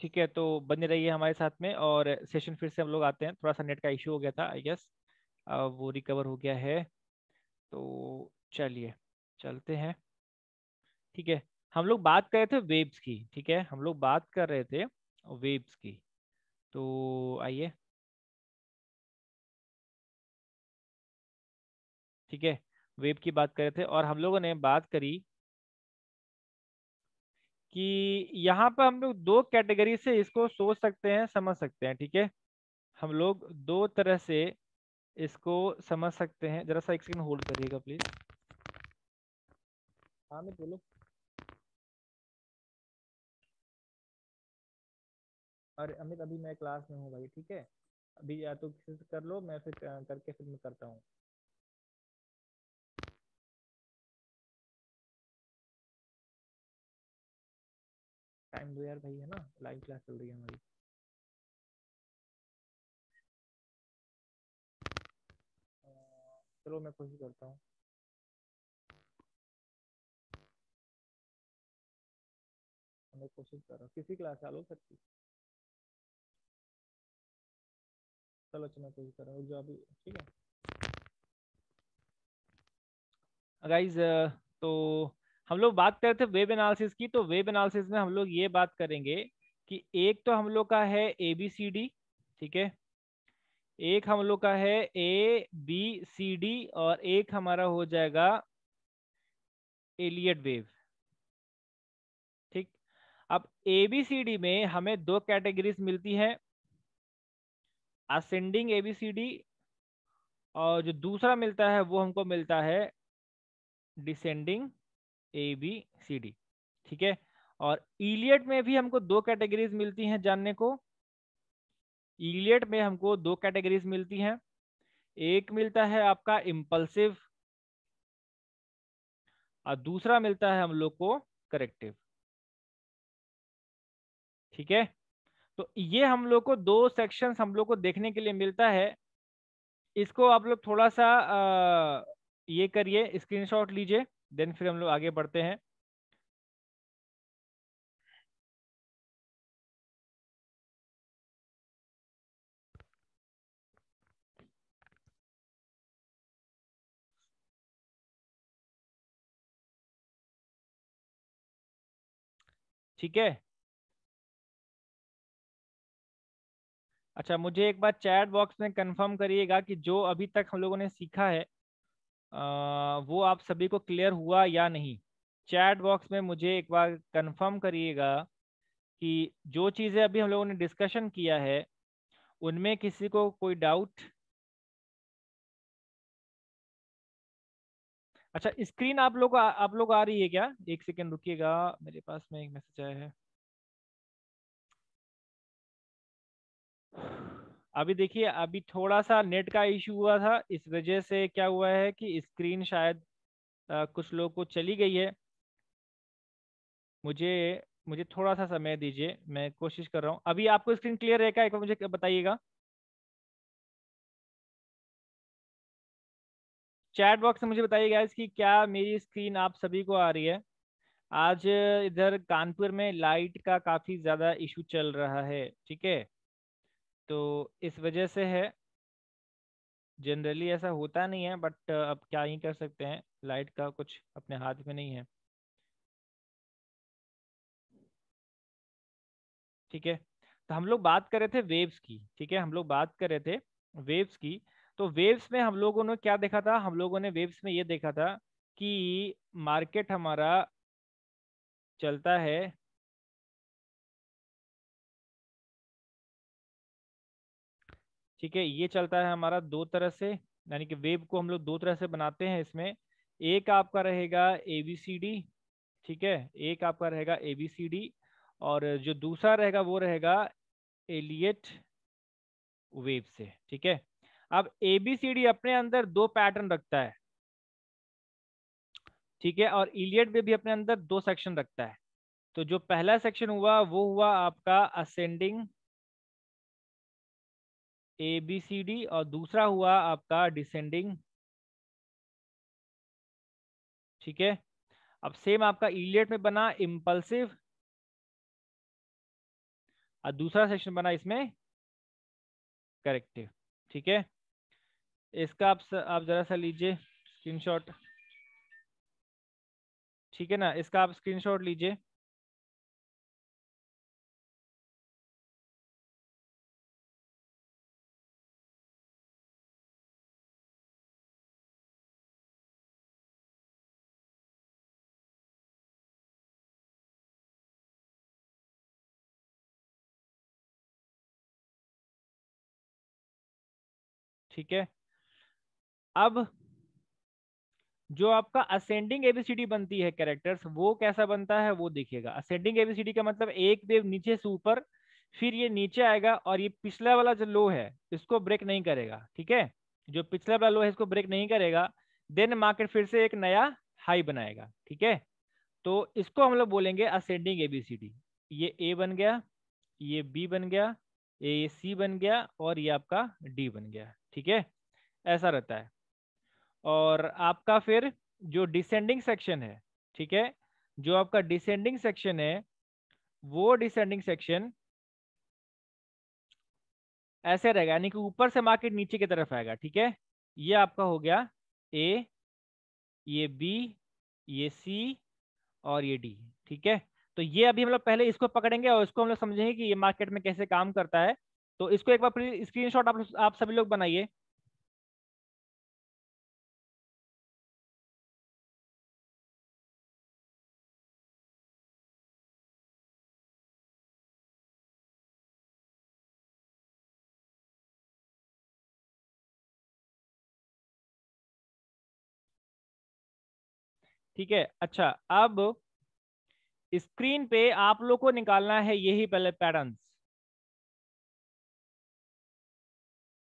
ठीक है तो बने रहिए हमारे साथ में और सेशन फिर से हम लोग आते हैं थोड़ा सा नेट का इशू हो गया था आई गेस वो रिकवर हो गया है तो चलिए चलते हैं ठीक है हम लोग बात कर रहे थे वेब्स की ठीक है हम लोग बात कर रहे थे वेब्स की तो आइए ठीक है वेब की बात कर रहे थे और हम लोगों ने बात करी कि यहाँ पर हम लोग दो कैटेगरी से इसको सोच सकते हैं समझ सकते हैं ठीक है हम लोग दो तरह से इसको समझ सकते हैं जरा सा एक सेकंड होल्ड करिएगा प्लीज हाँ मैं बोलो अरे अमित अभी मैं क्लास में हूँ भाई ठीक है अभी या तो कर लो मैं फिर करके फिर मैं करता हूँ टाइम दो यार भाई है ना लाइव क्लास चल रही है हमारी चलो मैं कोशिश करता हूँ मैं कोशिश कर रहा हूँ किसी क्लास चालू सकती चलो अच्छा मैं कोशिश कर रहा हूँ जो अभी ठीक है गाइज तो हम लोग बात कर रहे थे वेब एनालिसिस की तो वेब एनालिसिस में हम लोग ये बात करेंगे कि एक तो हम लोग का है ए बी सी डी ठीक है एक हम लोग का है ए बी सी डी और एक हमारा हो जाएगा एलियट वेव ठीक अब ए बी सी डी में हमें दो कैटेगरीज मिलती है ascending A B C D और जो दूसरा मिलता है वो हमको मिलता है descending A B C D ठीक है और इलियट में भी हमको दो कैटेगरीज मिलती हैं जानने को इलियट में हमको दो कैटेगरीज मिलती हैं एक मिलता है आपका इम्पल्सिव और दूसरा मिलता है हम लोग को करेक्टिव ठीक है तो ये हम लोग को दो सेक्शन हम लोग को देखने के लिए मिलता है इसको आप लोग थोड़ा सा आ, ये करिए स्क्रीनशॉट लीजिए देन फिर हम लोग आगे बढ़ते हैं ठीक है अच्छा मुझे एक बार चैट बॉक्स में कंफर्म करिएगा कि जो अभी तक हम लोगों ने सीखा है वो आप सभी को क्लियर हुआ या नहीं चैट बॉक्स में मुझे एक बार कंफर्म करिएगा कि जो चीज़ें अभी हम लोगों ने डिस्कशन किया है उनमें किसी को कोई डाउट अच्छा स्क्रीन आप लोग आप लोग आ रही है क्या एक सेकेंड रुकिएगा मेरे पास में एक मैसेज आया है अभी देखिए अभी थोड़ा सा नेट का इशू हुआ था इस वजह से क्या हुआ है कि स्क्रीन शायद आ, कुछ लोग को चली गई है मुझे मुझे थोड़ा सा समय दीजिए मैं कोशिश कर रहा हूँ अभी आपको स्क्रीन क्लियर रहेगा एक बार मुझे बताइएगा चैट बॉक्स में मुझे बताइएगा इसकी क्या मेरी स्क्रीन आप सभी को आ रही है आज इधर कानपुर में लाइट का काफ़ी ज़्यादा इशू चल रहा है ठीक है तो इस वजह से है जनरली ऐसा होता नहीं है बट अब क्या ही कर सकते हैं लाइट का कुछ अपने हाथ में नहीं है ठीक है तो हम लोग बात कर रहे थे वेव्स की ठीक है हम लोग बात कर रहे थे वेव्स की तो वेव्स में हम लोगों ने क्या देखा था हम लोगों ने वेव्स में ये देखा था कि मार्केट हमारा चलता है ठीक है ये चलता है हमारा दो तरह से यानी कि वेब को हम लोग दो तरह से बनाते हैं इसमें एक आपका रहेगा ए बी सी डी ठीक है एक आपका रहेगा ए बी सी डी और जो दूसरा रहेगा वो रहेगा एलियट वेब से ठीक है अब ए बी सी डी अपने अंदर दो पैटर्न रखता है ठीक है और इलियट में भी अपने अंदर दो सेक्शन रखता है तो जो पहला सेक्शन हुआ वो हुआ आपका ascending A B C D और दूसरा हुआ आपका डिसेंडिंग ठीक है अब सेम आपका इलियट में बना इम्पल्सिव और दूसरा सेक्शन बना इसमें करेक्टिव ठीक है इसका आप स, आप जरा सा लीजिए स्क्रीनशॉट ठीक है ना इसका आप स्क्रीनशॉट लीजिए ठीक है अब जो आपका असेंडिंग एबीसीडी बनती है कैरेक्टर्स वो कैसा बनता है वो देखिएगा असेंडिंग एबीसीडी का मतलब एक वेव नीचे से ऊपर फिर ये नीचे आएगा और ये पिछला वाला जो लो है इसको ब्रेक नहीं करेगा ठीक है जो पिछला वाला लो है इसको ब्रेक नहीं करेगा देन मार्केट फिर से एक नया हाई बनाएगा ठीक है तो इसको हम लोग बोलेंगे असेंडिंग एबीसीडी ये ए बन गया ये बी बन गया ए सी बन गया और ये आपका डी बन गया ठीक है ऐसा रहता है और आपका फिर जो डिसेंडिंग सेक्शन है ठीक है जो आपका डिसेंडिंग सेक्शन है वो डिसेंडिंग सेक्शन ऐसे रहेगा यानी कि ऊपर से मार्केट नीचे की तरफ आएगा ठीक है ये आपका हो गया ए ये बी ये सी और ये डी ठीक है तो ये अभी हम लोग पहले इसको पकड़ेंगे और इसको हम लोग समझेंगे कि ये मार्केट में कैसे काम करता है तो इसको एक बार स्क्रीनशॉट आप आप सभी लोग बनाइए ठीक है अच्छा अब स्क्रीन पे आप लोग को निकालना है यही पहले पैटर्न्स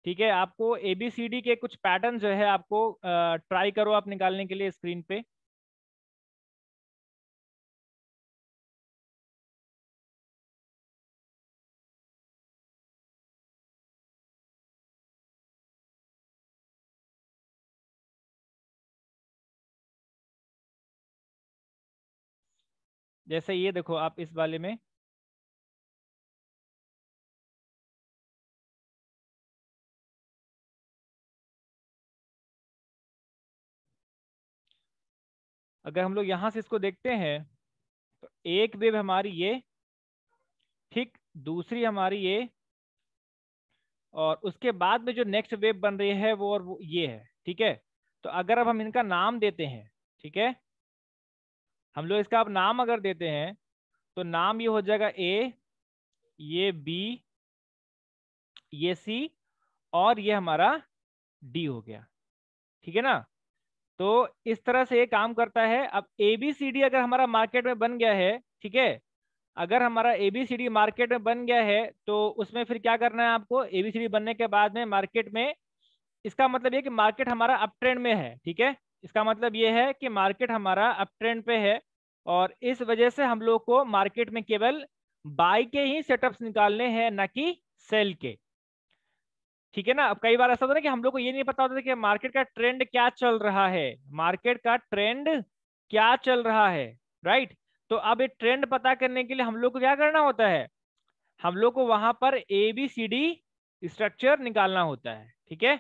ठीक है आपको एबीसीडी के कुछ पैटर्न जो है आपको ट्राई करो आप निकालने के लिए स्क्रीन पे जैसे ये देखो आप इस वाले में अगर हम लोग यहां से इसको देखते हैं तो एक वेव हमारी ये ठीक दूसरी हमारी ये और उसके बाद में जो नेक्स्ट वेव बन रही है वो और वो ये है ठीक है तो अगर अब हम इनका नाम देते हैं ठीक है हम लोग इसका अब नाम अगर देते हैं तो नाम ये हो जाएगा ए ये बी ये सी और ये हमारा डी हो गया ठीक है ना तो इस तरह से ये काम करता है अब एबीसीडी अगर हमारा मार्केट में बन गया है ठीक है अगर हमारा एबीसीडी मार्केट में बन गया है तो उसमें फिर क्या करना है आपको एबीसीडी बनने के बाद में मार्केट में इसका मतलब ये कि मार्केट हमारा अप ट्रेंड में है ठीक है इसका मतलब ये है कि मार्केट हमारा अप ट्रेंड पे है और इस वजह से हम लोग को मार्केट में केवल बाई के ही सेटअप्स निकालने हैं ना कि सेल के ठीक है ना अब कई बार ऐसा होता है कि हम लोग को ये नहीं पता होता कि मार्केट का ट्रेंड क्या चल रहा है मार्केट का ट्रेंड क्या चल रहा है राइट तो अब ये ट्रेंड पता करने के लिए हम लोग को क्या करना होता है हम लोग को वहां पर A B C D structure निकालना होता है ठीक है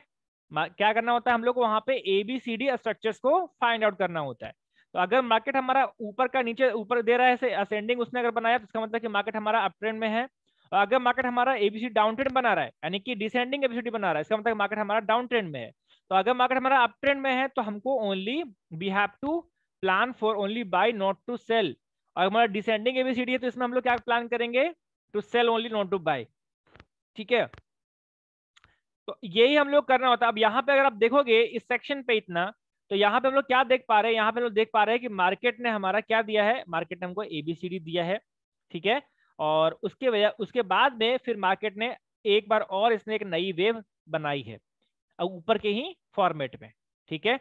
क्या करना होता है हम लोग को वहां पे A B C D structure को फाइंड आउट करना होता है तो अगर मार्केट हमारा ऊपर का नीचे ऊपर दे रहा है असेंडिंग उसने अगर बनाया तो इसका मतलब कि मार्केट हमारा अप ट्रेंड में है अगर मार्केट हमारा एबीसी डाउन ट्रेंड बना रहा है यानी कि डिसेंडिंग एबीसी बना रहा है इसका मतलब मार्केट हमारा डाउन ट्रेंड में है तो अगर मार्केट हमारा अप ट्रेंड में है तो हमको only we have to plan for only buy not to sell और हमारा डिसेंडिंग एबीसीडी है तो इसमें हम लोग क्या प्लान करेंगे to sell only not to buy ठीक है तो यही हम लोग करना होता है अब यहाँ पे अगर आप देखोगे इस सेक्शन पे इतना तो यहाँ पे हम लोग क्या देख पा रहे हैं यहाँ पे हम लोग देख पा रहे हैं कि मार्केट ने हमारा क्या दिया है मार्केट ने हमको एबीसीडी दिया है ठीक है और उसके वजह उसके बाद में फिर मार्केट ने एक बार और इसने एक नई वेव बनाई है ऊपर के ही फॉर्मेट में ठीक है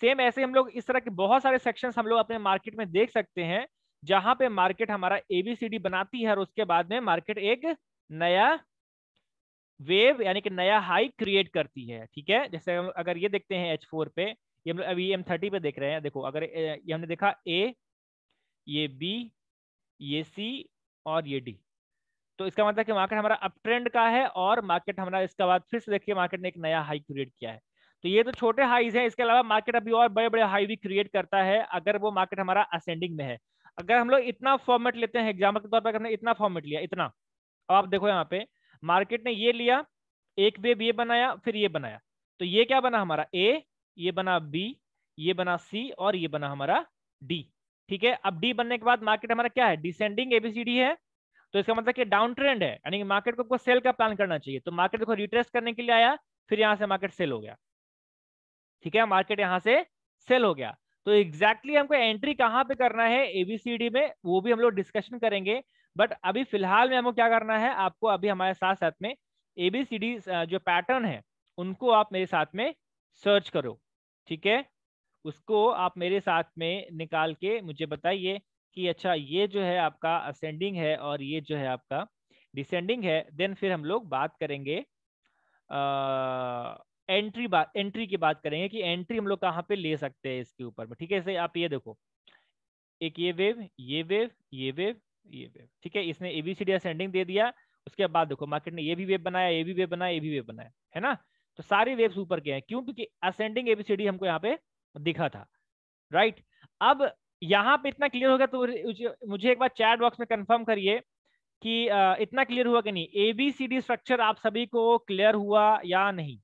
सेम ऐसे हम लोग इस तरह के बहुत सारे सेक्शंस हम लोग अपने मार्केट में देख सकते हैं जहां पे मार्केट हमारा एबीसीडी बनाती है और उसके बाद में मार्केट एक नया वेव यानी कि नया हाई क्रिएट करती है ठीक है जैसे हम अगर ये देखते हैं एच फोर पे ये हम अभी एम थर्टी पे देख रहे हैं देखो अगर ये हमने देखा ए ये बी ये सी और ये डी तो इसका मतलब कि मार्केट हमारा अप ट्रेंड का है और मार्केट हमारा इसके बाद फिर से देखिए मार्केट ने एक नया हाई क्रिएट किया है तो ये तो छोटे हाईज हैं इसके अलावा मार्केट अभी और बड़े बड़े हाई भी क्रिएट करता है अगर वो मार्केट हमारा असेंडिंग में है अगर हम लोग इतना फॉर्मेट लेते हैं एग्जाम्पल के तौर पर हमने इतना फॉर्मेट लिया इतना अब आप देखो यहाँ पे मार्केट ने ये लिया एक वेब ये बनाया फिर ये बनाया तो ये क्या बना हमारा ए ये बना बी ये बना सी और ये बना हमारा डी ठीक है अब डी बनने के बाद मार्केट हमारा क्या है डिसेंडिंग एबीसीडी है तो इसका मतलब कि डाउन ट्रेंड है यानी कि मार्केट को सेल का प्लान करना चाहिए तो मार्केट को रिट्रेस करने के लिए आया फिर यहां से मार्केट सेल हो गया ठीक है मार्केट यहां से सेल हो गया तो एग्जैक्टली exactly हमको एंट्री कहां पे करना है एबीसीडी में वो भी हम लोग डिस्कशन करेंगे बट अभी फिलहाल में हमको क्या करना है आपको अभी हमारे साथ साथ में एबीसीडी जो पैटर्न है उनको आप मेरे साथ में सर्च करो ठीक है उसको आप मेरे साथ में निकाल के मुझे बताइए कि अच्छा ये जो है आपका असेंडिंग है और ये जो है आपका डिसेंडिंग है देन फिर हम लोग बात करेंगे आ, एंट्री बात एंट्री की बात करेंगे कि एंट्री हम लोग कहाँ पे ले सकते हैं इसके ऊपर में ठीक है इसे आप ये देखो एक ये वेव ये वेव ये वेव ये वेव ठीक है इसने एबीसीडी असेंडिंग दे दिया उसके बाद देखो मार्केट ने ये भी वेव बनाया ये भी वेव बनाया ये भी वेव बनाया है ना तो सारी वेव्स ऊपर के हैं क्यों क्योंकि असेंडिंग एबीसीडी हमको यहाँ पे दिखा था राइट अब यहाँ पे इतना क्लियर हो गया तो मुझे एक बार चैट बॉक्स में कंफर्म करिए कि इतना क्लियर हुआ कि नहीं A B C D structure आप सभी को क्लियर हुआ या नहीं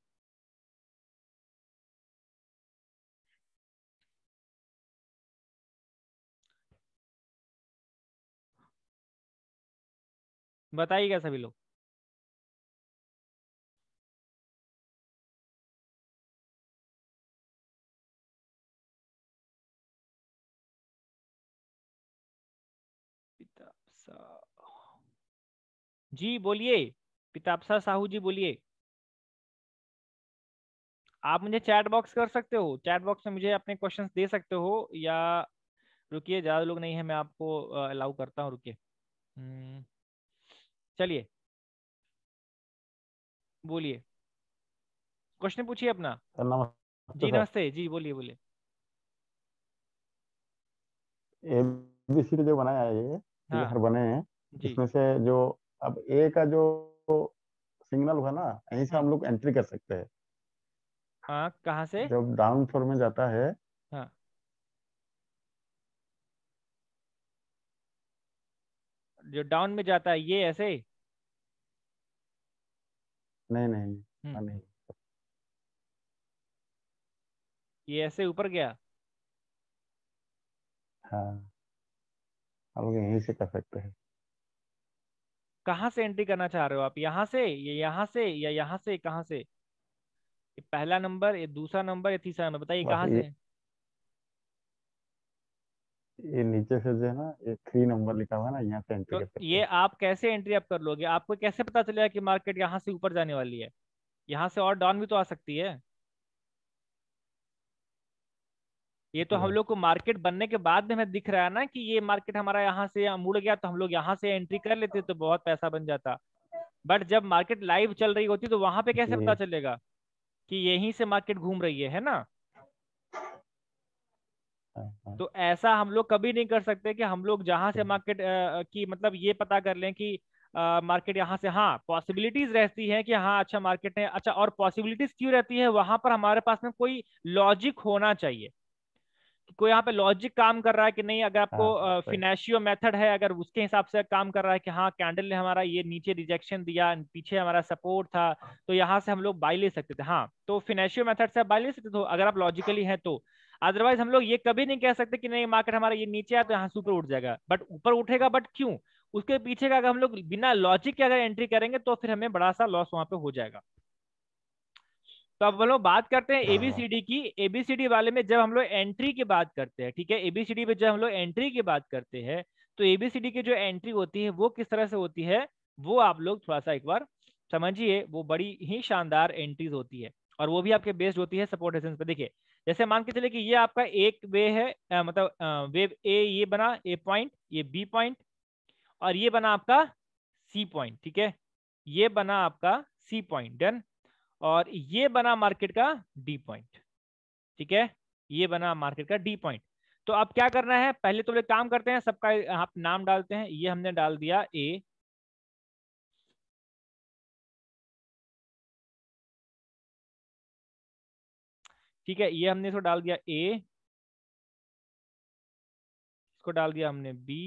बताइएगा सभी लोग जी बोलिए पितापसा साहू जी बोलिए आप मुझे चैट बॉक्स कर सकते हो चैट बॉक्स में मुझे अपने क्वेश्चंस दे सकते हो या रुकिए ज्यादा लोग नहीं है मैं आपको अलाउ करता हूँ रुकिए हम्म, चलिए बोलिए क्वेश्चन पूछिए अपना नमस्ते जी नमस्ते जी बोलिए बोलिए जो बनाया है हाँ, घर बने हैं इसमें से जो अब ए का जो सिग्नल हुआ ना यहीं से हाँ। हम लोग एंट्री कर सकते हैं हाँ से जब डाउन फ्लोर में जाता है हाँ जो डाउन में जाता है ये ऐसे नहीं नहीं, हम्म। हाँ, नहीं। ये ऐसे ऊपर गया हाँ हम लोग यहीं से कर सकते हैं कहाँ से एंट्री करना चाह रहे हो आप यहाँ से या यहाँ से या यहाँ से कहाँ से ये पहला नंबर ये दूसरा नंबर या तीसरा नंबर बताइए कहाँ से ये नीचे से जो है ना ये थ्री नंबर लिखा हुआ है ना यहाँ से एंट्री तो ये आप कैसे एंट्री आप कर लोगे आपको कैसे पता चलेगा कि मार्केट यहाँ से ऊपर जाने वाली है यहाँ से और डाउन भी तो आ सकती है ये तो हम हाँ। लोग को मार्केट बनने के बाद में हमें दिख रहा है ना कि ये मार्केट हमारा यहाँ से मुड़ गया तो हम लोग यहाँ से एंट्री कर लेते तो बहुत पैसा बन जाता बट जब मार्केट लाइव चल रही होती तो वहां पे कैसे पता चलेगा कि यहीं से मार्केट घूम रही है है ना हाँ, हाँ। तो ऐसा हम लोग कभी नहीं कर सकते कि हम लोग जहां से मार्केट की मतलब ये पता कर लें कि मार्केट यहाँ से हाँ पॉसिबिलिटीज रहती है कि हाँ अच्छा मार्केट है अच्छा और पॉसिबिलिटीज क्यों रहती है वहां पर हमारे पास में कोई लॉजिक होना चाहिए को यहाँ पे लॉजिक काम कर रहा है कि नहीं अगर आपको फिनेशियो हाँ, मेथड है अगर उसके हिसाब से काम कर रहा है कि हाँ कैंडल ने हमारा ये नीचे रिजेक्शन दिया पीछे हमारा सपोर्ट था तो यहाँ से हम लोग बाई ले सकते थे हाँ तो फिनेशियो मेथड से आप बाई ले सकते थे अगर आप लॉजिकली है तो अदरवाइज हम लोग ये कभी नहीं कह सकते कि नहीं मार्केट हमारा ये नीचे आया तो यहाँ से ऊपर उठ जाएगा बट ऊपर उठेगा बट क्यों उसके पीछे का अगर हम लोग बिना लॉजिक के अगर एंट्री करेंगे तो फिर हमें बड़ा सा लॉस वहां पे हो जाएगा तो अब हम लोग बात करते हैं एबीसीडी हाँ। की एबीसीडी वाले में जब हम लोग एंट्री की बात करते हैं ठीक है एबीसीडी में जब हम लोग एंट्री की बात करते हैं तो एबीसीडी की जो एंट्री होती है वो किस तरह से होती है वो आप लोग थोड़ा सा एक बार समझिए वो बड़ी ही शानदार एंट्रीज होती है और वो भी आपके बेस्ड होती है सपोर्ट पे देखिए जैसे मान के चले कि ये आपका एक वे है आ, मतलब आ, वेव ए ये बना ए पॉइंट ये बी पॉइंट और ये बना आपका सी पॉइंट ठीक है ये बना आपका सी पॉइंट डन और ये बना मार्केट का डी पॉइंट ठीक है ये बना मार्केट का डी पॉइंट तो अब क्या करना है पहले तो काम करते हैं सबका आप नाम डालते हैं ये हमने डाल दिया ए ठीक है ये हमने इसको डाल दिया ए इसको डाल दिया हमने बी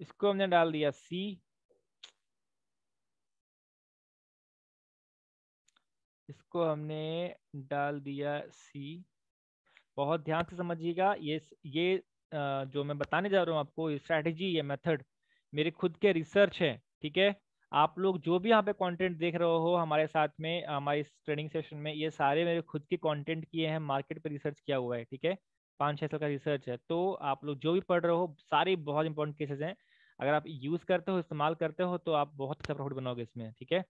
इसको हमने डाल दिया सी इसको हमने डाल दिया सी बहुत ध्यान से समझिएगा ये ये जो मैं बताने जा रहा हूँ आपको स्ट्रैटेजी ये मेथड मेरे खुद के रिसर्च है ठीक है आप लोग जो भी यहाँ पे कंटेंट देख रहे हो हमारे साथ में हमारे ट्रेनिंग सेशन में ये सारे मेरे खुद के कंटेंट किए हैं मार्केट पर रिसर्च किया हुआ है ठीक है पाँच छः साल का रिसर्च है तो आप लोग जो भी पढ़ रहे हो सारे बहुत इंपॉर्टेंट केसेस हैं अगर आप यूज़ करते हो इस्तेमाल करते हो तो आप बहुत अच्छा प्रॉफिट बनाओगे इसमें ठीक है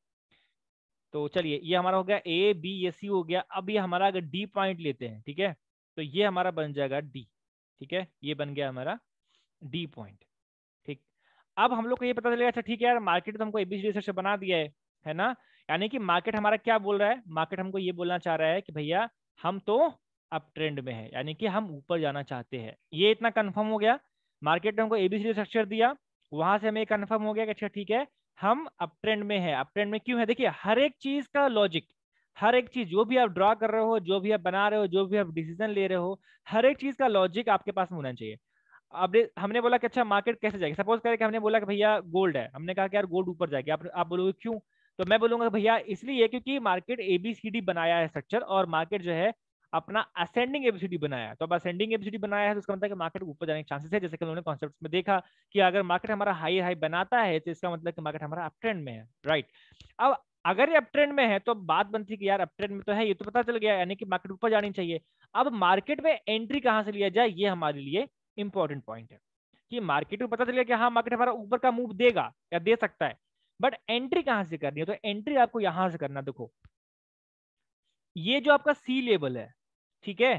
तो चलिए ये हमारा हो गया ए बी ए सी हो गया अब ये हमारा अगर डी पॉइंट लेते हैं ठीक है तो ये हमारा बन जाएगा डी ठीक है ये बन गया हमारा डी पॉइंट ठीक अब हम लोग को ये पता चलेगा अच्छा ठीक है यार मार्केट तो हमको एबीसी रिसर्च बना दिया है है ना यानी कि मार्केट हमारा क्या बोल रहा है मार्केट हमको ये बोलना चाह रहा है कि भैया हम तो अप ट्रेंड में है यानी कि हम ऊपर जाना चाहते हैं ये इतना कंफर्म हो गया मार्केट ने हमको एबीसीडी स्ट्रक्चर दिया वहां से हमें कंफर्म हो गया कि अच्छा ठीक है हम अप ट्रेंड में है अप ट्रेंड में क्यों है देखिए हर एक चीज का लॉजिक हर एक चीज जो भी आप ड्रॉ कर रहे हो जो भी आप बना रहे हो जो भी आप डिसीजन ले रहे हो हर एक चीज का लॉजिक आपके पास होना चाहिए अब हमने बोला कि अच्छा मार्केट कैसे जाएगी सपोज करें कि हमने बोला कि भैया गोल्ड है हमने कहा कि यार गोल्ड ऊपर जाएगी आप आप बोलोगे क्यों तो मैं बोलूंगा भैया इसलिए क्योंकि मार्केट एबीसीडी बनाया है स्ट्रक्चर और मार्केट जो है अपना असेंडिंग एबीसीडी बनाया तो अब असेंडिंग एबीसीडी बनाया है तो इसका मतलब कि मार्केट ऊपर जाने के चांसेस है जैसे कि उन्होंने कॉन्सेप्ट में देखा कि अगर मार्केट हमारा हाई हाई बनाता है तो इसका मतलब कि मार्केट हमारा अप ट्रेंड में है राइट अब अगर ये अप ट्रेंड में है तो बात बनती है कि यार अप ट्रेंड में तो है ये तो पता चल गया यानी कि मार्केट ऊपर जानी चाहिए अब मार्केट में एंट्री कहाँ से लिया जाए ये हमारे लिए इंपॉर्टेंट पॉइंट है कि मार्केट को पता चल गया कि हाँ मार्केट हमारा ऊपर का मूव देगा या दे सकता है बट एंट्री कहाँ से करनी है तो एंट्री आपको यहाँ से करना देखो ये जो आपका सी लेवल है ठीक है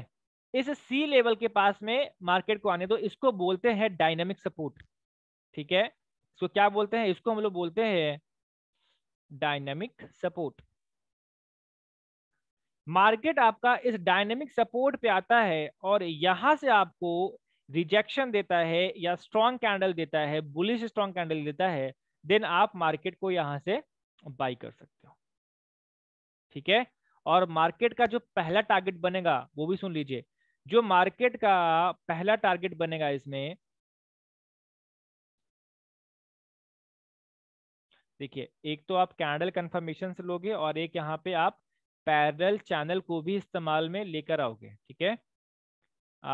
इस सी लेवल के पास में मार्केट को आने दो इसको बोलते हैं डायनेमिक सपोर्ट ठीक है इसको क्या बोलते हैं इसको हम लोग बोलते हैं डायनेमिक सपोर्ट मार्केट आपका इस डायनेमिक सपोर्ट पे आता है और यहां से आपको रिजेक्शन देता है या स्ट्रॉन्ग कैंडल देता है बुलिश स्ट्रॉन्ग कैंडल देता है देन आप मार्केट को यहां से बाई कर सकते हो ठीक है और मार्केट का जो पहला टारगेट बनेगा वो भी सुन लीजिए जो मार्केट का पहला टारगेट बनेगा इसमें देखिए एक तो आप कैंडल कंफर्मेशन से लोगे और एक यहाँ पे आप पैरल चैनल को भी इस्तेमाल में लेकर आओगे ठीक है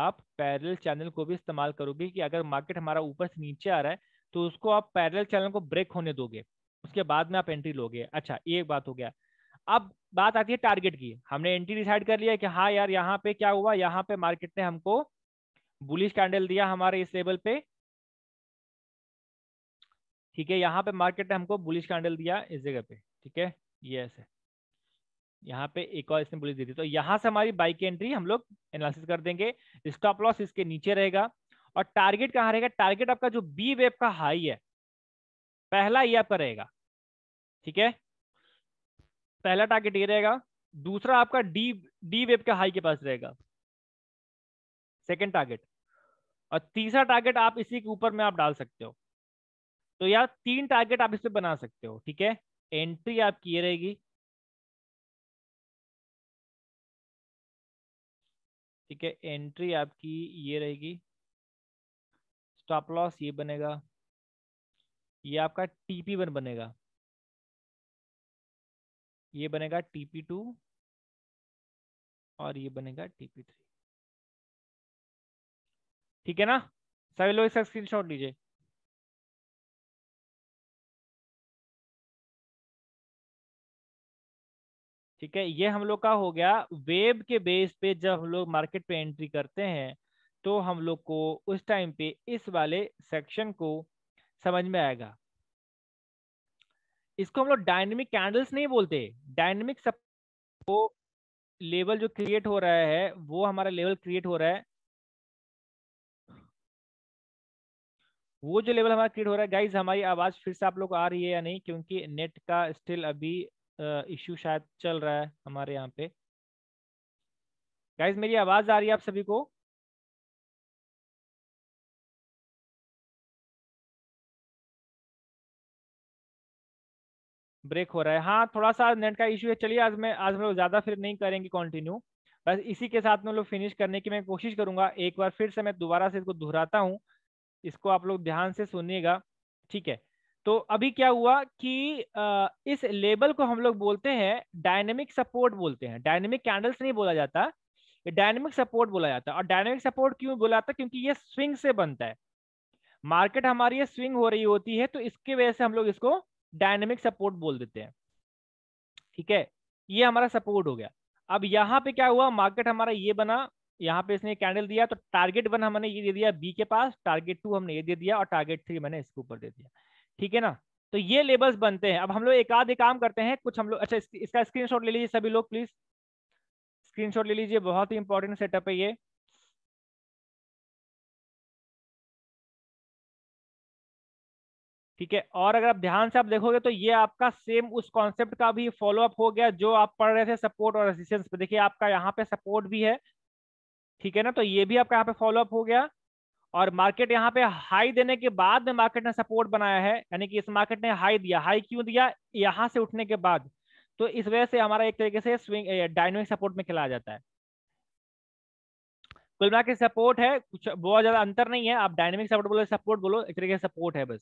आप पैरल चैनल को भी इस्तेमाल करोगे कि अगर मार्केट हमारा ऊपर से नीचे आ रहा है तो उसको आप पैरल चैनल को ब्रेक होने दोगे उसके बाद में आप एंट्री लोगे अच्छा ये एक बात हो गया अब बात आती है टारगेट की हमने एंट्री डिसाइड कर लिया कि हाँ यार यहाँ पे क्या हुआ यहाँ पे मार्केट ने हमको बुलिश कैंडल दिया हमारे इस लेवल पे ठीक है यहाँ पे मार्केट ने हमको बुलिश कैंडल दिया इस जगह पे ठीक है ये ऐसे यहाँ पे एक और इसने बुलिश दी थी तो यहाँ से हमारी बाइक की एंट्री हम लोग एनालिसिस कर देंगे स्टॉप लॉस इसके नीचे रहेगा और टारगेट कहाँ रहेगा टारगेट आपका जो बी वेब का हाई है पहला ये आपका रहेगा ठीक है पहला टारगेट ये रहेगा दूसरा आपका डी डी वेब के हाई के पास रहेगा सेकेंड टारगेट और तीसरा टारगेट आप इसी के ऊपर में आप डाल सकते हो तो यार तीन टारगेट आप इसमें बना सकते हो ठीक है एंट्री आपकी ये रहेगी ठीक है एंट्री आपकी ये रहेगी स्टॉप लॉस ये बनेगा ये आपका टीपी वन बनेगा ये बनेगा टीपी टू और ये बनेगा टीपी थ्री ठीक है ना सभी लोग इसका स्क्रीनशॉट लीजिए ठीक है ये हम लोग का हो गया वेब के बेस पे जब हम लोग मार्केट पे एंट्री करते हैं तो हम लोग को उस टाइम पे इस वाले सेक्शन को समझ में आएगा इसको हम लोग डायनेमिक कैंडल्स नहीं बोलते डायनेमिक सब वो लेवल जो क्रिएट हो रहा है वो हमारा लेवल क्रिएट हो रहा है वो जो लेवल हमारा क्रिएट हो रहा है गाइज हमारी आवाज़ फिर से आप लोग आ रही है या नहीं क्योंकि नेट का स्टिल अभी इश्यू शायद चल रहा है हमारे यहाँ पे गाइज मेरी आवाज़ आ रही है आप सभी को ब्रेक हो रहा है हाँ थोड़ा सा नेट का इश्यू है चलिए आज मैं आज हम लोग ज़्यादा फिर नहीं करेंगे कंटिन्यू बस इसी के साथ में लोग फिनिश करने की मैं कोशिश करूंगा एक बार फिर से मैं दोबारा से इसको दोहराता हूँ इसको आप लोग ध्यान से सुनिएगा ठीक है तो अभी क्या हुआ कि इस लेबल को हम लोग बोलते हैं डायनेमिक सपोर्ट बोलते हैं डायनेमिक कैंडल्स नहीं बोला जाता डायनेमिक सपोर्ट बोला जाता है और डायनेमिक सपोर्ट क्यों बोला जाता है क्योंकि ये स्विंग से बनता है मार्केट हमारी ये स्विंग हो रही होती है तो इसके वजह से हम लोग इसको डायनेमिक सपोर्ट बोल देते हैं ठीक है ये हमारा सपोर्ट हो गया अब यहाँ पे क्या हुआ मार्केट हमारा ये बना यहाँ पे इसने कैंडल दिया तो टारगेट वन हमने ये दे दिया बी के पास टारगेट टू हमने ये दे दिया और टारगेट थ्री मैंने इसके ऊपर दे दिया ठीक है ना तो ये लेबल्स बनते हैं अब हम लोग एक आधे काम करते हैं कुछ हम लोग अच्छा इसका स्क्रीनशॉट ले लीजिए सभी लोग प्लीज स्क्रीनशॉट ले लीजिए बहुत ही इंपॉर्टेंट सेटअप है ये ठीक है और अगर आप ध्यान से आप देखोगे तो ये आपका सेम उस कॉन्सेप्ट का भी फॉलोअप हो गया जो आप पढ़ रहे थे सपोर्ट और रेजिस्टेंस पे देखिए आपका यहाँ पे सपोर्ट भी है ठीक है ना तो ये भी आपका यहाँ पे फॉलोअप हो गया और मार्केट यहाँ पे हाई देने के बाद में मार्केट ने सपोर्ट बनाया है यानी कि इस मार्केट ने हाई दिया हाई क्यों दिया यहाँ से उठने के बाद तो इस वजह से हमारा एक तरीके से स्विंग डायनोमिक सपोर्ट में खिलाया जाता है कुल मिला सपोर्ट है कुछ बहुत ज्यादा अंतर नहीं है आप डायनेमिक सपोर्ट बोलो सपोर्ट बोलो एक तरीके से सपोर्ट है बस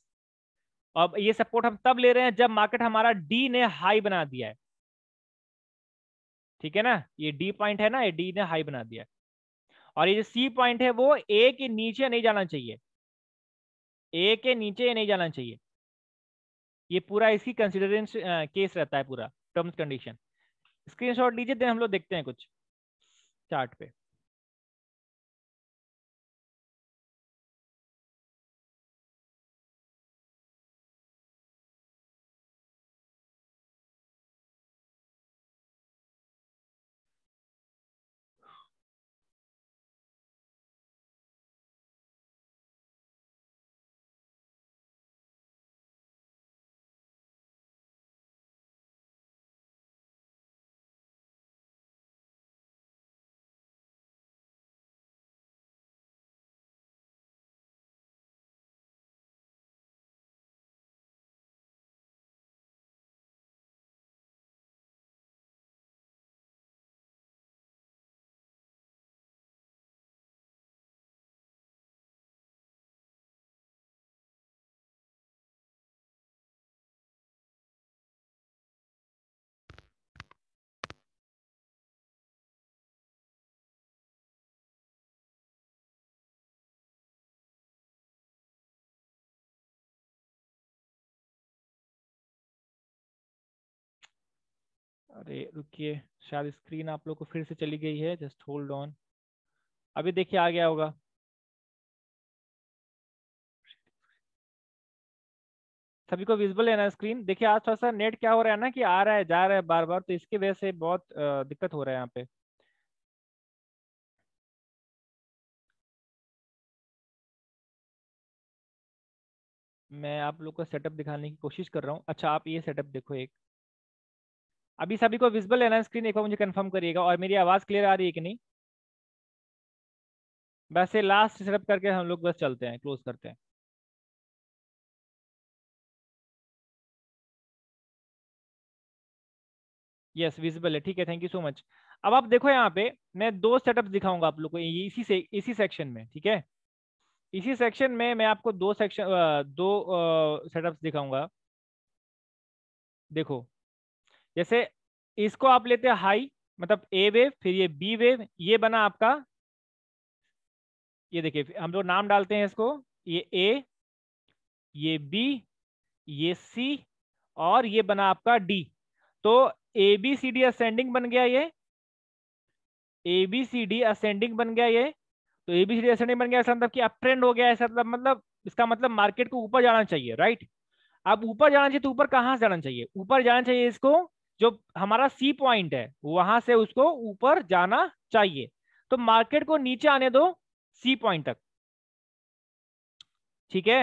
और ये सपोर्ट हम तब ले रहे हैं जब मार्केट हमारा डी ने हाई बना दिया है ठीक है ना ये डी पॉइंट है ना ये डी ने हाई बना दिया है और ये जो सी पॉइंट है वो ए के नीचे नहीं जाना चाहिए ए के नीचे नहीं जाना चाहिए ये पूरा इसी कंसिडर केस रहता है पूरा टर्म्स कंडीशन स्क्रीनशॉट लीजिए देन हम लोग देखते हैं कुछ चार्ट पे अरे रुकिए शायद स्क्रीन आप लोग को फिर से चली गई है जस्ट होल्ड ऑन अभी देखिए आ गया होगा सभी को विजिबल है ना स्क्रीन देखिए आज थोड़ा सा नेट क्या हो रहा है ना कि आ रहा है जा रहा है बार बार तो इसकी वजह से बहुत दिक्कत हो रहा है यहाँ पे मैं आप लोग का सेटअप दिखाने की कोशिश कर रहा हूँ अच्छा आप ये सेटअप देखो एक अभी सभी को विजिबल है ना स्क्रीन एक बार मुझे कंफर्म करिएगा और मेरी आवाज़ क्लियर आ रही है कि नहीं वैसे लास्ट सेटअप करके हम लोग बस चलते हैं क्लोज करते हैं यस विजिबल है ठीक है थैंक यू सो मच अब आप देखो यहाँ पे मैं दो सेटअप दिखाऊंगा आप लोग को इसी से इसी सेक्शन में ठीक है इसी सेक्शन में मैं आपको दो सेक्शन दो सेटअप्स दिखाऊंगा देखो जैसे इसको आप लेते हैं हाई मतलब ए वेव फिर ये बी वेव ये बना आपका ये देखिए हम लोग नाम डालते हैं इसको ये ए ये बी ये सी और ये बना आपका डी तो A B C D ascending बन गया ये A B C D ascending बन गया ये तो A B C D ascending बन गया ऐसा मतलब कि अब ट्रेंड हो गया ऐसा मतलब मतलब इसका मतलब मार्केट को ऊपर जाना चाहिए राइट अब ऊपर जाना चाहिए तो ऊपर कहां से जाना चाहिए ऊपर जाना चाहिए इसको जो हमारा सी पॉइंट है वहां से उसको ऊपर जाना चाहिए तो मार्केट को नीचे आने दो सी पॉइंट तक ठीक है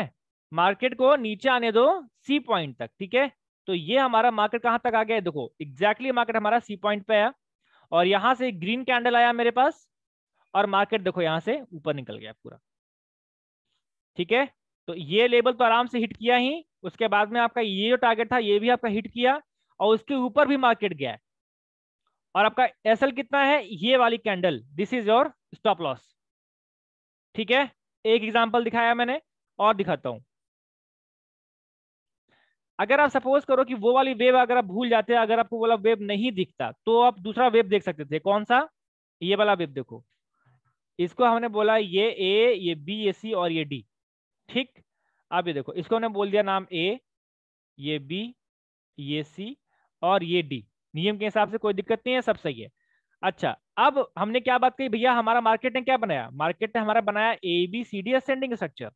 मार्केट को नीचे आने दो सी पॉइंट तक ठीक है तो ये हमारा मार्केट कहां तक आ गया है देखो एग्जैक्टली मार्केट हमारा सी पॉइंट पे आया और यहां से ग्रीन कैंडल आया मेरे पास और मार्केट देखो यहां से ऊपर निकल गया पूरा ठीक है तो ये लेवल तो आराम से हिट किया ही उसके बाद में आपका ये जो टारगेट था ये भी आपका हिट किया और उसके ऊपर भी मार्केट गया है और आपका एस कितना है ये वाली candle this is your stop loss ठीक है एक एग्जाम्पल दिखाया मैंने और दिखाता हूं अगर आप सपोज करो कि वो वाली वेब अगर आप भूल जाते हैं अगर आपको वाला वेब नहीं दिखता तो आप दूसरा वेब देख सकते थे कौन सा ये वाला वेब देखो इसको हमने बोला ये ए ये बी ये सी और ये डी ठीक आप ये देखो इसको हमने बोल दिया नाम ए ये बी ये सी और ये डी नियम के हिसाब से कोई दिक्कत नहीं है सब सही है अच्छा अब हमने क्या बात कही भैया हमारा मार्केट ने क्या बनाया मार्केट ने हमारा बनाया A B C D ascending structure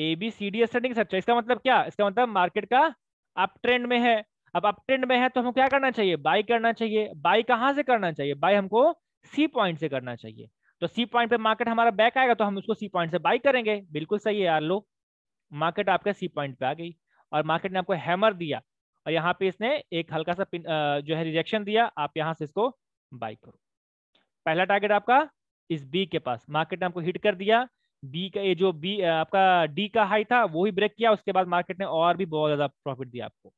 A B C D ascending structure इसका मतलब क्या इसका मतलब मार्केट का अप ट्रेंड में है अब अप ट्रेंड में है तो हमको क्या करना चाहिए बाई करना चाहिए बाई कहाँ से करना चाहिए बाई हमको सी पॉइंट से करना चाहिए तो सी पॉइंट पे मार्केट हमारा बैक आएगा तो हम उसको सी पॉइंट से बाई करेंगे बिल्कुल सही है यार लो मार्केट आपका सी पॉइंट पे आ गई और मार्केट ने आपको हैमर दिया और यहाँ पे इसने एक हल्का सा जो है रिजेक्शन दिया आप यहाँ से इसको बाई करो पहला टारगेट आपका इस बी के पास मार्केट ने आपको हिट कर दिया बी का ये जो बी आपका डी का हाई था वो ही ब्रेक किया उसके बाद मार्केट ने और भी बहुत ज्यादा प्रॉफिट दिया आपको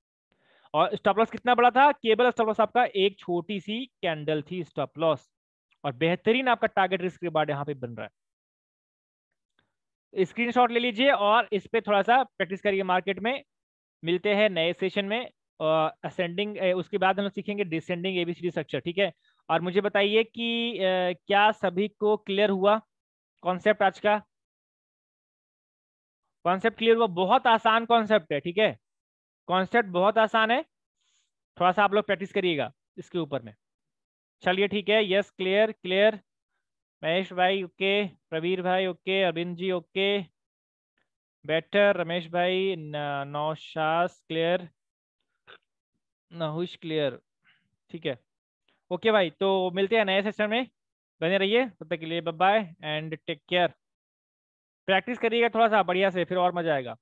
और स्टॉप लॉस कितना बड़ा था केबल स्टॉप लॉस आपका एक छोटी सी कैंडल थी स्टॉप लॉस और बेहतरीन आपका टारगेट रिस्क रिवार्ड यहाँ पे बन रहा है स्क्रीनशॉट ले लीजिए और इस पे थोड़ा सा प्रैक्टिस करिए मार्केट में मिलते हैं नए सेशन में असेंडिंग उसके बाद हम लोग सीखेंगे डिसेंडिंग एबीसीडी स्ट्रक्चर ठीक है और मुझे बताइए कि क्या सभी को क्लियर हुआ कॉन्सेप्ट आज का कॉन्सेप्ट क्लियर हुआ बहुत आसान कॉन्सेप्ट है ठीक है कॉन्सेप्ट बहुत आसान है थोड़ा सा आप लोग प्रैक्टिस करिएगा इसके ऊपर में चलिए ठीक है यस क्लियर क्लियर महेश भाई ओके प्रवीर भाई okay Arvind ji okay better Ramesh भाई नौशास क्लियर ना क्लियर ठीक है ओके भाई तो मिलते हैं नए सेशन में बने रहिए तब तक के लिए bye and take care practice करिएगा थोड़ा सा बढ़िया से फिर और मजा आएगा